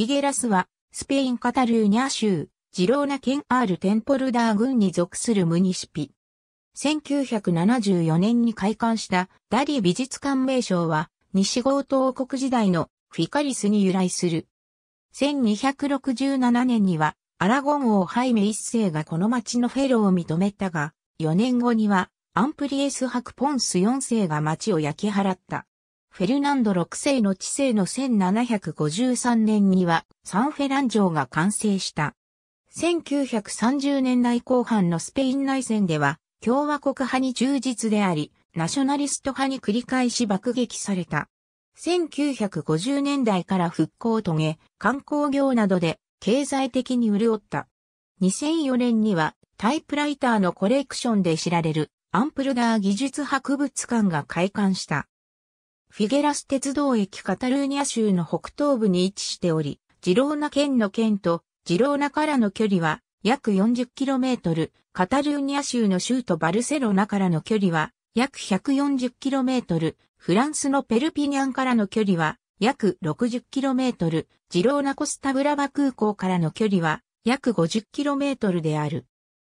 フィゲラスは、スペイン・カタルーニャ州、ジローナ県アール・テンポルダー郡に属するムニシピ。1974年に開館したダリ美術館名称は、西郷東国時代のフィカリスに由来する。1267年には、アラゴン王ハイメ一世がこの町のフェローを認めたが、4年後には、アンプリエス・ハクポンス4世が町を焼き払った。フェルナンド6世の治世の1753年にはサンフェラン城が完成した。1930年代後半のスペイン内戦では共和国派に忠実であり、ナショナリスト派に繰り返し爆撃された。1950年代から復興を遂げ、観光業などで経済的に潤った。2004年にはタイプライターのコレクションで知られるアンプルダー技術博物館が開館した。フィゲラス鉄道駅カタルーニャ州の北東部に位置しており、ジローナ県の県とジローナからの距離は約 40km、カタルーニャ州の州都バルセロナからの距離は約 140km、フランスのペルピニャンからの距離は約 60km、ジローナコスタブラバ空港からの距離は約 50km である。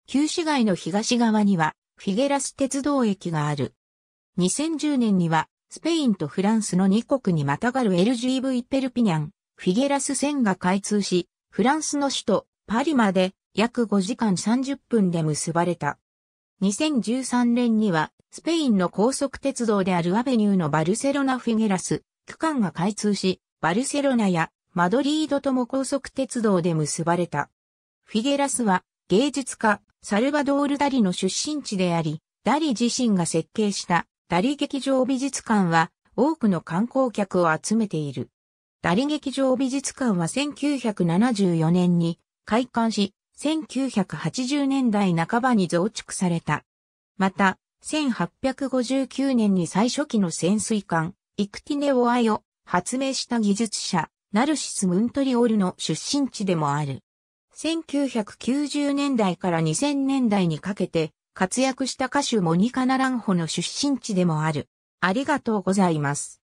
旧市街の東側にはフィゲラス鉄道駅がある。2010年にはスペインとフランスの2国にまたがる LGV ペルピニャン、フィゲラス線が開通し、フランスの首都パリまで約5時間30分で結ばれた。2013年には、スペインの高速鉄道であるアベニューのバルセロナ・フィゲラス区間が開通し、バルセロナやマドリードとも高速鉄道で結ばれた。フィゲラスは芸術家、サルバドール・ダリの出身地であり、ダリ自身が設計したダリ劇場美術館は多くの観光客を集めている。ダリ劇場美術館は1974年に開館し、1980年代半ばに増築された。また、1859年に最初期の潜水艦、イクティネオアイを発明した技術者、ナルシス・ムントリオルの出身地でもある。1990年代から2000年代にかけて、活躍した歌手モニカ・ナランホの出身地でもある。ありがとうございます。